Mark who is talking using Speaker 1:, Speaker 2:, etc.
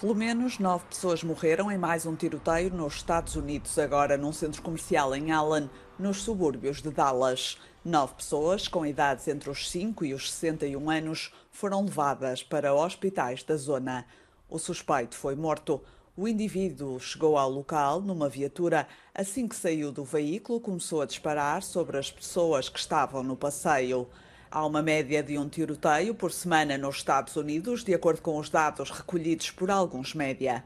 Speaker 1: Pelo menos nove pessoas morreram em mais um tiroteio nos Estados Unidos, agora num centro comercial em Allen, nos subúrbios de Dallas. Nove pessoas, com idades entre os 5 e os 61 anos, foram levadas para hospitais da zona. O suspeito foi morto. O indivíduo chegou ao local numa viatura. Assim que saiu do veículo, começou a disparar sobre as pessoas que estavam no passeio. Há uma média de um tiroteio por semana nos Estados Unidos, de acordo com os dados recolhidos por alguns média.